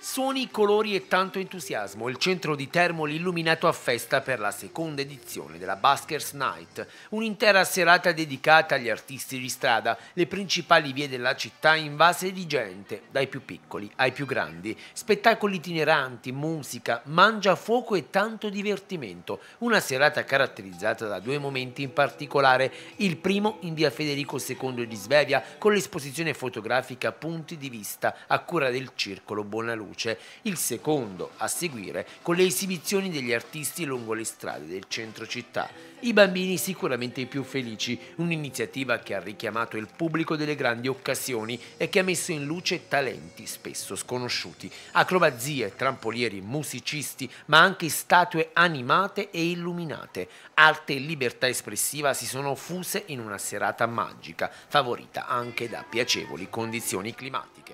Suoni, colori e tanto entusiasmo. Il centro di Termoli illuminato a festa per la seconda edizione della Baskers Night, un'intera serata dedicata agli artisti di strada, le principali vie della città invase di gente, dai più piccoli ai più grandi. Spettacoli itineranti, musica, mangia fuoco e tanto divertimento. Una serata caratterizzata da due momenti in particolare. Il primo in via Federico II di Svevia con l'esposizione fotografica Punti di vista a cura del Circolo Buonaluce luce, il secondo a seguire con le esibizioni degli artisti lungo le strade del centro città. I bambini sicuramente i più felici, un'iniziativa che ha richiamato il pubblico delle grandi occasioni e che ha messo in luce talenti spesso sconosciuti, acrobazie, trampolieri, musicisti, ma anche statue animate e illuminate. Arte e libertà espressiva si sono fuse in una serata magica, favorita anche da piacevoli condizioni climatiche.